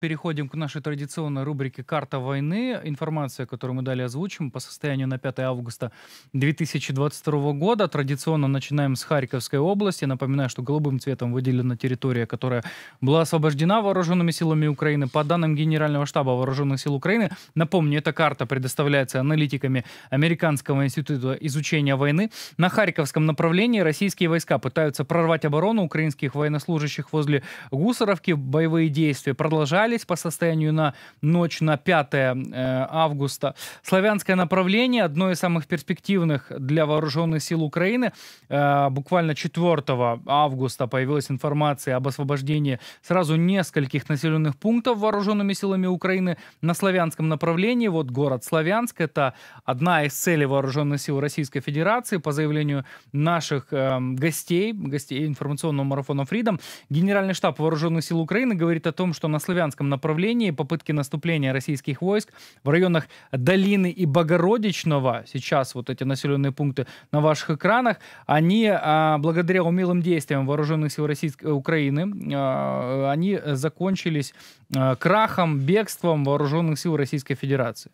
Переходим к нашей традиционной рубрике «Карта войны». Информация, которую мы далее озвучим по состоянию на 5 августа 2022 года. Традиционно начинаем с Харьковской области. Напоминаю, что голубым цветом выделена территория, которая была освобождена вооруженными силами Украины. По данным Генерального штаба вооруженных сил Украины, напомню, эта карта предоставляется аналитиками Американского института изучения войны. На Харьковском направлении российские войска пытаются прорвать оборону украинских военнослужащих возле Гусаровки. Боевые действия продолжали сдались по состоянию на ночь на 5 э, августа. Славянское направление, одно из самых перспективных для вооруженных сил Украины, э, буквально 4 августа появилась информация об освобождении сразу нескольких населенных пунктов вооруженными силами Украины на славянском направлении. Вот город Славянск, это одна из целей вооруженных сил Российской Федерации. По заявлению наших э, гостей, гостей информационного марафона Freedom, Генеральный штаб вооруженных сил Украины говорит о том, что на славянском Луганском направлении. Попытки наступления российских войск в районах Долины и Богородичного, сейчас вот эти населенные пункты на ваших экранах, они а, благодаря умелым действиям вооруженных сил Российской э, Украины, а, они закончились а, крахом, бегством вооруженных сил Российской Федерации.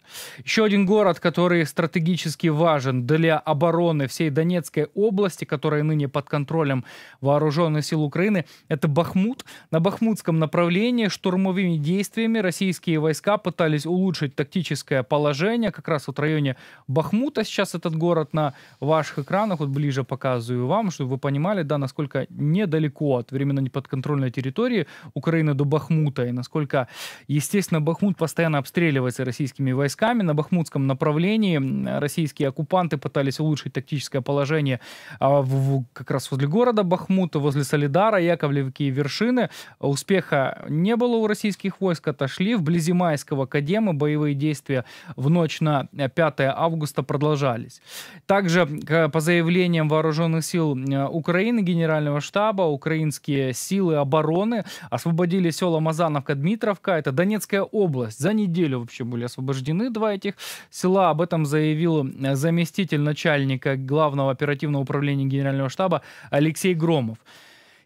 Еще один город, который стратегически важен для обороны всей Донецкой области, которая ныне под контролем вооруженных сил Украины, это Бахмут. На Бахмутском направлении штурмовыми действиями российские войска пытались улучшить тактическое положение как раз вот в районе Бахмута. Сейчас этот город на ваших экранах, вот ближе показываю вам, чтобы вы понимали, да, насколько недалеко от временно неподконтрольной территории Украины до Бахмута и насколько, естественно, Бахмут постоянно обстреливается российскими войсками. На бахмутском направлении российские оккупанты пытались улучшить тактическое положение а, в, как раз возле города Бахмута, возле Солидара, Яковлевки и Вершины. Успеха не было у российских российских войск отошли. Вблизи Майского Кадема боевые действия в ночь на 5 э, августа продолжались. Также, по заявлениям вооруженных сил э, Украины, Генерального штаба, украинские силы обороны освободили села Мазановка, Дмитровка, это Донецкая область. За неделю вообще были освобождены два этих села. Об этом заявил э, заместитель начальника главного оперативного управления Генерального штаба Алексей Громов.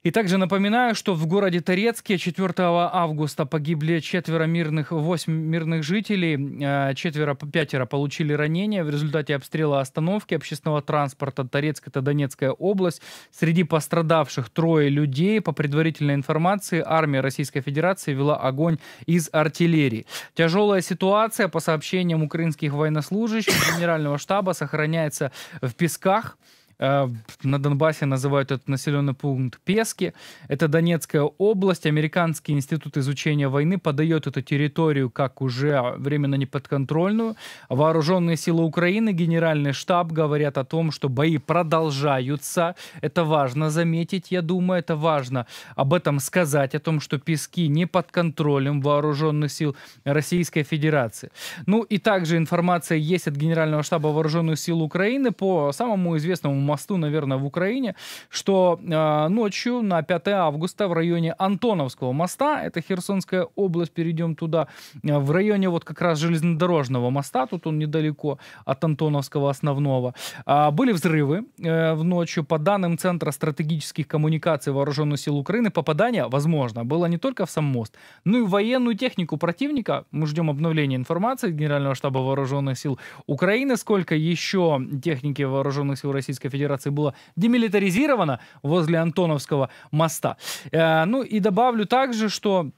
И также напоминаю, что в городе Торецке 4 августа погибли четверо мирных, 8 мирных жителей, э, четверо, пятеро получили ранения в результате обстрела остановки общественного транспорта Торецк, это Донецкая область. Среди пострадавших трое людей. По предварительной информации, армия Российской Федерации вела огонь из артиллерии. Тяжелая ситуация, по сообщениям украинских военнослужащих Генерального штаба, сохраняется в Песках. Э, на Донбассе называют этот населенный пункт Пески. Это Донецкая область. Американский институт изучения войны подает эту территорию как уже временно неподконтрольную. Вооруженные силы Украины, генеральный штаб говорят о том, что бои продолжаются. Это важно заметить, я думаю, это важно об этом сказать, о том, что Пески не под контролем вооруженных сил Российской Федерации. Ну и также информация есть от Генерального штаба вооруженных сил Украины по самому известному мосту, наверное, в Украине, что э, ночью на 5 августа в районе Антоновского моста, это Херсонская область, перейдем туда, э, в районе вот как раз железнодорожного моста, тут он недалеко от Антоновского основного, э, были взрывы э, в ночью. По данным Центра стратегических коммуникаций Вооруженных сил Украины, попадание, возможно, было не только в сам мост, но и в военную технику противника. Мы ждем обновления информации Генерального штаба Вооруженных сил Украины, сколько еще техники Вооруженных сил Российской Федерации Федерации было демилитаризировано возле Антоновского моста. Э, ну и добавлю также, что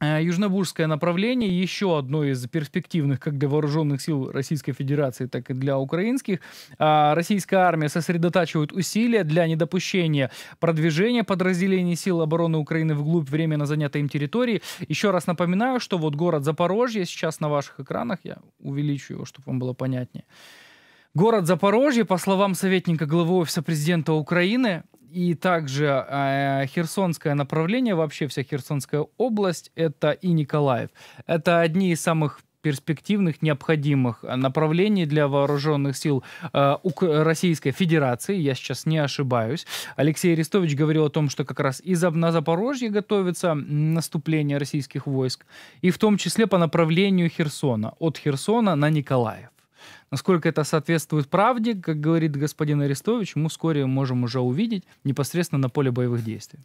э, Южнобургское направление, еще одно из перспективных как для вооруженных сил Российской Федерации, так и для украинских. Э, российская армия сосредотачивает усилия для недопущения продвижения подразделений сил обороны Украины вглубь временно занятой им территории. Еще раз напоминаю, что вот город Запорожье сейчас на ваших экранах, я увеличу его, чтобы вам было понятнее. Город Запорожье, по словам советника главы Офиса президента Украины, и также э, Херсонское направление, вообще вся Херсонская область, это и Николаев. Это одни из самых перспективных, необходимых направлений для вооруженных сил э, Российской Федерации. Я сейчас не ошибаюсь. Алексей Арестович говорил о том, что как раз из на Запорожье готовится наступление российских войск, и в том числе по направлению Херсона, от Херсона на Николаев. Насколько это соответствует правде, как говорит господин Арестович, мы вскоре можем уже увидеть непосредственно на поле боевых действий.